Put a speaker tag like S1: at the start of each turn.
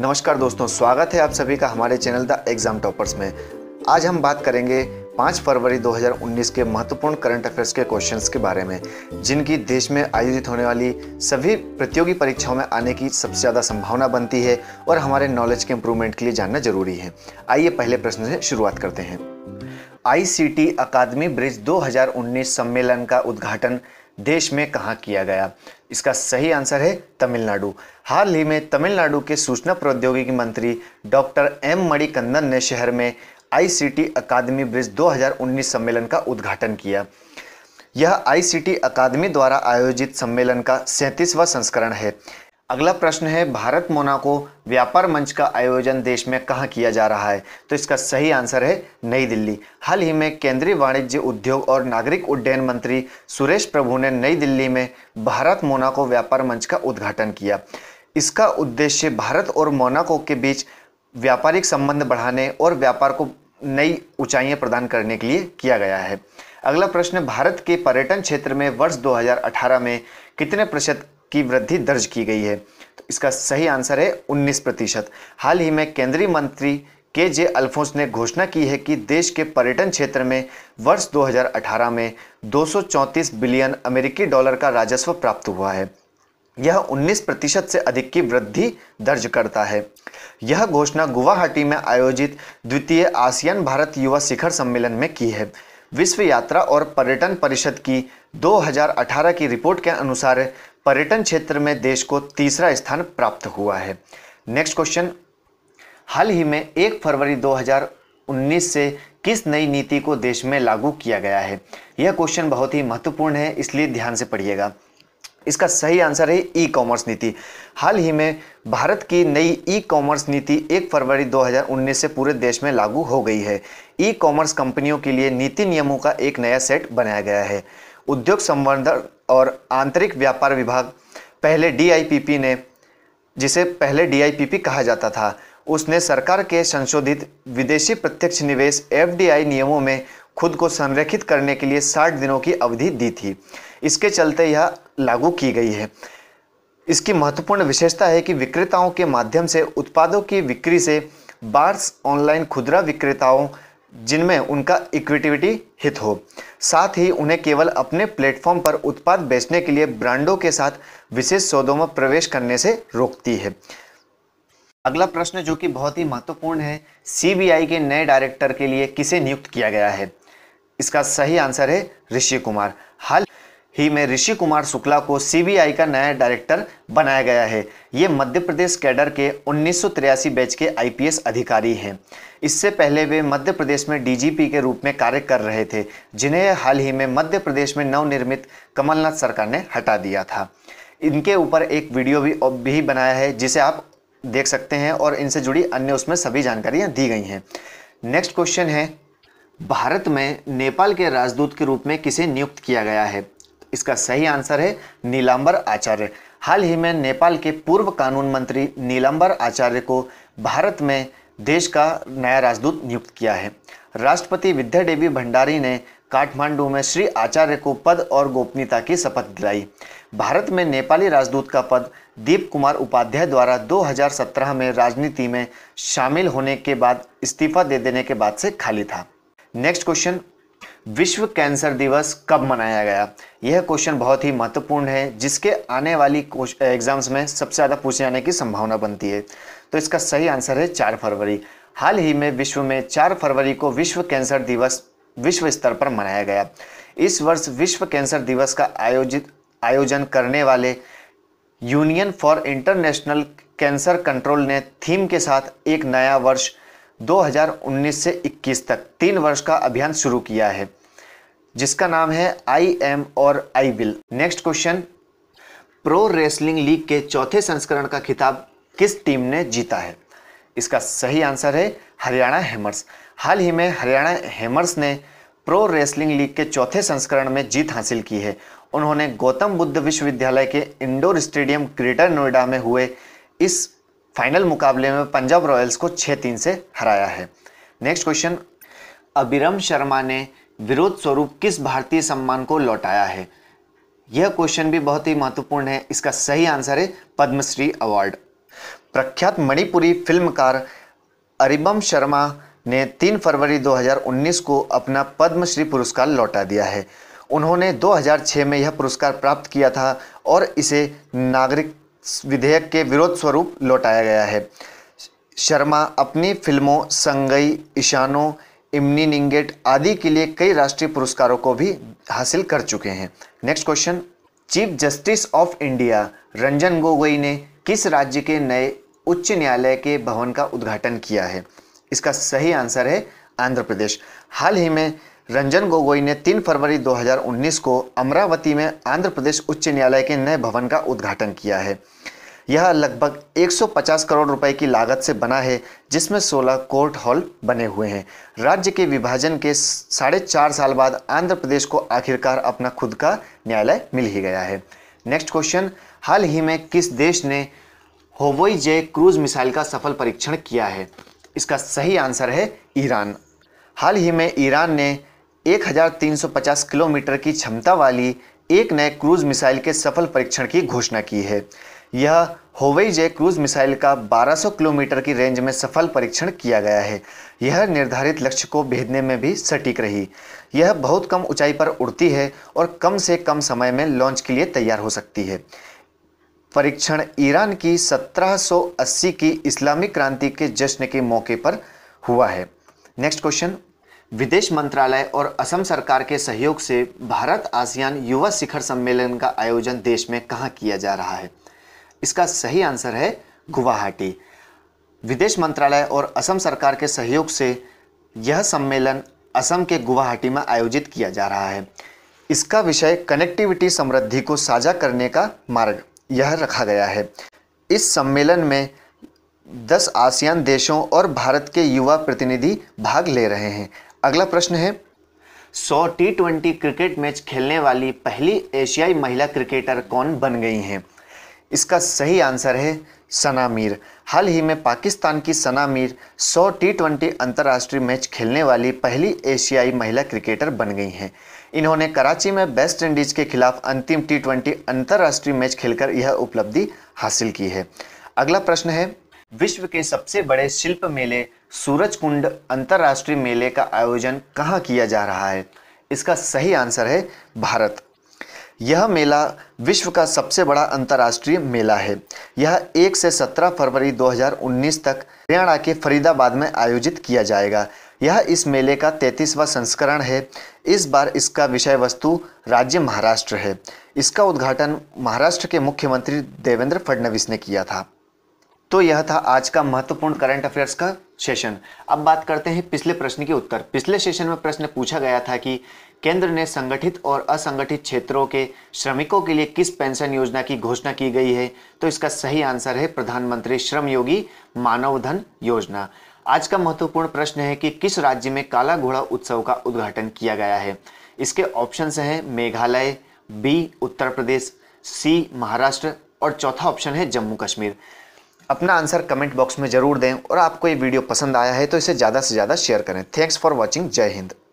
S1: नमस्कार दोस्तों स्वागत है आप सभी का हमारे चैनल द एग्ज़ाम टॉपर्स में आज हम बात करेंगे 5 फरवरी 2019 के महत्वपूर्ण करंट अफेयर्स के क्वेश्चंस के बारे में जिनकी देश में आयोजित होने वाली सभी प्रतियोगी परीक्षाओं में आने की सबसे ज़्यादा संभावना बनती है और हमारे नॉलेज के इम्प्रूवमेंट के लिए जानना जरूरी है आइए पहले प्रश्न से शुरुआत करते हैं आईसीटी अकादमी ब्रिज 2019 सम्मेलन का उद्घाटन देश में कहाँ किया गया इसका सही आंसर है तमिलनाडु हाल ही में तमिलनाडु के सूचना प्रौद्योगिकी मंत्री डॉक्टर एम मणिकंदन ने शहर में आईसीटी अकादमी ब्रिज 2019 सम्मेलन का उद्घाटन किया यह आईसीटी अकादमी द्वारा आयोजित सम्मेलन का सैंतीसवां संस्करण है अगला प्रश्न है भारत मोनाको व्यापार मंच का आयोजन देश में कहाँ किया जा रहा है तो इसका सही आंसर है नई दिल्ली हाल ही में केंद्रीय वाणिज्य उद्योग और नागरिक उड्डयन मंत्री सुरेश प्रभु ने नई दिल्ली में भारत मोनाको व्यापार मंच का उद्घाटन किया इसका उद्देश्य भारत और मोनाको के बीच व्यापारिक संबंध बढ़ाने और व्यापार को नई ऊंचाइयां प्रदान करने के लिए किया गया है अगला प्रश्न भारत के पर्यटन क्षेत्र में वर्ष 2018 में कितने प्रतिशत की वृद्धि दर्ज की गई है तो इसका सही आंसर है उन्नीस प्रतिशत हाल ही में केंद्रीय मंत्री के जे अल्फोंस ने घोषणा की है कि देश के पर्यटन क्षेत्र में वर्ष 2018 में 234 बिलियन अमेरिकी डॉलर का राजस्व प्राप्त हुआ है यह 19 प्रतिशत से अधिक की वृद्धि दर्ज करता है यह घोषणा गुवाहाटी में आयोजित द्वितीय आसियान भारत युवा शिखर सम्मेलन में की है विश्व यात्रा और पर्यटन परिषद की 2018 की रिपोर्ट के अनुसार पर्यटन क्षेत्र में देश को तीसरा स्थान प्राप्त हुआ है नेक्स्ट क्वेश्चन हाल ही में एक फरवरी 2019 से किस नई नीति को देश में लागू किया गया है यह क्वेश्चन बहुत ही महत्वपूर्ण है इसलिए ध्यान से पढ़िएगा इसका सही आंसर है ई कॉमर्स नीति हाल ही में भारत की नई ई कॉमर्स नीति 1 फरवरी 2019 से पूरे देश में लागू हो गई है ई कॉमर्स कंपनियों के लिए नीति नियमों का एक नया सेट बनाया गया है उद्योग संवर्धन और आंतरिक व्यापार विभाग पहले डीआईपीपी ने जिसे पहले डीआईपीपी कहा जाता था उसने सरकार के संशोधित विदेशी प्रत्यक्ष निवेश एफडीआई नियमों में खुद को संरक्षित करने के लिए 60 दिनों की अवधि दी थी इसके चलते यह लागू की गई है इसकी महत्वपूर्ण विशेषता है कि विक्रेताओं के माध्यम से उत्पादों की बिक्री से बार्स ऑनलाइन खुदरा विक्रेताओं जिनमें उनका इक्विटिविटी हित हो साथ ही उन्हें केवल अपने प्लेटफॉर्म पर उत्पाद बेचने के लिए ब्रांडों के साथ विशेष सौदों में प्रवेश करने से रोकती है अगला प्रश्न जो कि बहुत ही महत्वपूर्ण है सीबीआई के नए डायरेक्टर के लिए किसे नियुक्त किया गया है इसका सही आंसर है ऋषि कुमार हाल ही में ऋषि कुमार शुक्ला को सीबीआई का नया डायरेक्टर बनाया गया है ये मध्य प्रदेश कैडर के उन्नीस बैच के आईपीएस अधिकारी हैं इससे पहले वे मध्य प्रदेश में डीजीपी के रूप में कार्य कर रहे थे जिन्हें हाल ही में मध्य प्रदेश में नवनिर्मित कमलनाथ सरकार ने हटा दिया था इनके ऊपर एक वीडियो भी, भी बनाया है जिसे आप देख सकते हैं और इनसे जुड़ी अन्य उसमें सभी जानकारियाँ दी गई हैं नेक्स्ट क्वेश्चन है भारत में नेपाल के राजदूत के रूप में किसे नियुक्त किया गया है इसका सही आंसर है नीलांबर आचार्य हाल ही में नेपाल के पूर्व कानून मंत्री नीलांबर आचार्य को भारत में देश का नया राजदूत नियुक्त किया है राष्ट्रपति विद्या देवी भंडारी ने काठमांडू में श्री आचार्य को पद और गोपनीयता की शपथ दिलाई भारत में नेपाली राजदूत का पद दीप कुमार उपाध्याय द्वारा 2017 में राजनीति में शामिल होने के बाद इस्तीफा दे देने के बाद से खाली था नेक्स्ट क्वेश्चन विश्व कैंसर दिवस कब मनाया गया यह क्वेश्चन बहुत ही महत्वपूर्ण है जिसके आने वाली एग्जाम्स में सबसे ज़्यादा पूछे जाने की संभावना बनती है तो इसका सही आंसर है चार फरवरी हाल ही में विश्व में चार फरवरी को विश्व कैंसर दिवस विश्व स्तर पर मनाया गया इस वर्ष विश्व कैंसर दिवस का आयोजित आयोजन करने वाले Union for International Cancer Control ने थीम के साथ एक नया वर्ष 2019 से 21 तक तीन वर्ष का अभियान शुरू किया है जिसका नाम है आई एम और I will next question pro wrestling league के चौथे संस्करण का खिताब किस टीम ने जीता है इसका सही आंसर है हरियाणा हेमर्स हाल ही में हरियाणा हेमर्स ने प्रो रेसलिंग लीग के चौथे संस्करण में जीत हासिल की है उन्होंने गौतम बुद्ध विश्वविद्यालय के इंडोर स्टेडियम ग्रेटर नोएडा में हुए इस फाइनल मुकाबले में पंजाब रॉयल्स को छः तीन से हराया है नेक्स्ट क्वेश्चन अभिरम शर्मा ने विरोध स्वरूप किस भारतीय सम्मान को लौटाया है यह क्वेश्चन भी बहुत ही महत्वपूर्ण है इसका सही आंसर है पद्मश्री अवार्ड प्रख्यात मणिपुरी फिल्मकार अरिबम शर्मा ने 3 फरवरी 2019 को अपना पद्मश्री पुरस्कार लौटा दिया है उन्होंने 2006 में यह पुरस्कार प्राप्त किया था और इसे नागरिक विधेयक के विरोध स्वरूप लौटाया गया है शर्मा अपनी फिल्मों संगई ईशानो इमनी निंगेट आदि के लिए कई राष्ट्रीय पुरस्कारों को भी हासिल कर चुके हैं next question chief justice of India Ranjan Gogoi ने किस राज्य के नए उच्च न्यायालय के भवन का उद्घाटन किया है इसका सही आंसर है आंध्र प्रदेश हाल ही में रंजन गोगोई ने 3 फरवरी 2019 को अमरावती में आंध्र प्रदेश उच्च न्यायालय के नए भवन का उद्घाटन किया है यह लगभग 150 करोड़ रुपए की लागत से बना है जिसमें 16 कोर्ट हॉल बने हुए हैं राज्य के विभाजन के साढ़े चार साल बाद आंध्र प्रदेश को आखिरकार अपना खुद का न्यायालय मिल ही गया है नेक्स्ट क्वेश्चन हाल ही में किस देश ने होवोई जे क्रूज मिसाइल का सफल परीक्षण किया है इसका सही आंसर है ईरान हाल ही में ईरान ने 1350 किलोमीटर की क्षमता वाली एक नए क्रूज मिसाइल के सफल परीक्षण की घोषणा की है यह होवई जय क्रूज मिसाइल का 1200 किलोमीटर की रेंज में सफल परीक्षण किया गया है यह निर्धारित लक्ष्य को भेदने में भी सटीक रही यह बहुत कम ऊंचाई पर उड़ती है और कम से कम समय में लॉन्च के लिए तैयार हो सकती है परीक्षण ईरान की 1780 की इस्लामिक क्रांति के जश्न के मौके पर हुआ है नेक्स्ट क्वेश्चन विदेश मंत्रालय और असम सरकार के सहयोग से भारत आसियान युवा शिखर सम्मेलन का आयोजन देश में कहाँ किया जा रहा है इसका सही आंसर है गुवाहाटी विदेश मंत्रालय और असम सरकार के सहयोग से यह सम्मेलन असम के गुवाहाटी में आयोजित किया जा रहा है इसका विषय कनेक्टिविटी समृद्धि को साझा करने का मार्ग यह रखा गया है इस सम्मेलन में 10 आसियान देशों और भारत के युवा प्रतिनिधि भाग ले रहे हैं अगला प्रश्न है सौ टी ट्वेंटी क्रिकेट मैच खेलने वाली पहली एशियाई महिला क्रिकेटर कौन बन गई हैं इसका सही आंसर है सना मीर हाल ही में पाकिस्तान की सना मीर सौ टी ट्वेंटी अंतर्राष्ट्रीय मैच खेलने वाली पहली एशियाई महिला क्रिकेटर बन गई हैं इन्होंने कराची में वेस्ट इंडीज के खिलाफ अंतिम टी ट्वेंटी अंतर्राष्ट्रीय मैच खेलकर यह उपलब्धि हासिल की है अगला प्रश्न है विश्व के सबसे बड़े शिल्प मेले सूरज कुंड अंतर्राष्ट्रीय मेले का आयोजन कहाँ किया जा रहा है इसका सही आंसर है भारत यह मेला विश्व का सबसे बड़ा अंतर्राष्ट्रीय मेला है यह 1 से 17 फरवरी 2019 तक हरियाणा के फरीदाबाद में आयोजित किया जाएगा यह इस मेले का तैंतीसवां संस्करण है इस बार इसका विषय वस्तु राज्य महाराष्ट्र है इसका उद्घाटन महाराष्ट्र के मुख्यमंत्री देवेंद्र फडणवीस ने किया था तो यह था आज का महत्वपूर्ण करंट अफेयर्स का सेशन अब बात करते हैं पिछले प्रश्न के उत्तर पिछले सेशन में प्रश्न पूछा गया था कि केंद्र ने संगठित और असंगठित क्षेत्रों के श्रमिकों के लिए किस पेंशन योजना की घोषणा की गई है तो इसका सही आंसर है प्रधानमंत्री श्रम योगी मानव धन योजना आज का महत्वपूर्ण प्रश्न है कि किस राज्य में काला घोड़ा उत्सव का उद्घाटन किया गया है इसके ऑप्शन हैं मेघालय बी उत्तर प्रदेश सी महाराष्ट्र और चौथा ऑप्शन है जम्मू कश्मीर अपना आंसर कमेंट बॉक्स में ज़रूर दें और आपको ये वीडियो पसंद आया है तो इसे ज़्यादा से ज़्यादा शेयर करें थैंक्स फॉर वॉचिंग जय हिंद